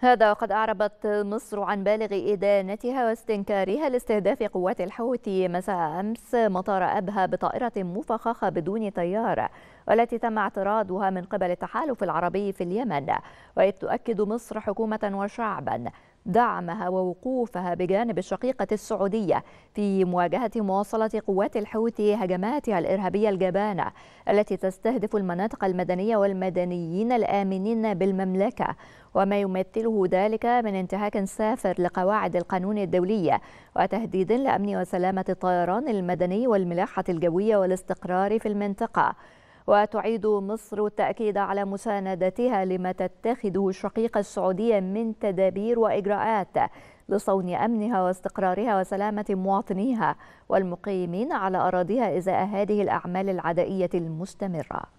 هذا وقد أعربت مصر عن بالغ إدانتها واستنكارها لاستهداف قوات الحوثي مساء أمس مطار أبها بطائرة مفخخة بدون طيار والتي تم اعتراضها من قبل التحالف العربي في اليمن وإذ تؤكد مصر حكومة وشعبا دعمها ووقوفها بجانب الشقيقة السعودية في مواجهة مواصلة قوات الحوثي هجماتها الإرهابية الجبانة التي تستهدف المناطق المدنية والمدنيين الآمنين بالمملكة وما يمثله ذلك من انتهاك سافر لقواعد القانون الدولية وتهديد لأمن وسلامة الطيران المدني والملاحة الجوية والاستقرار في المنطقة وتعيد مصر التأكيد على مساندتها لما تتخذه الشقيقة السعودية من تدابير وإجراءات لصون أمنها واستقرارها وسلامة مواطنيها والمقيمين على أراضيها إزاء هذه الأعمال العدائية المستمرة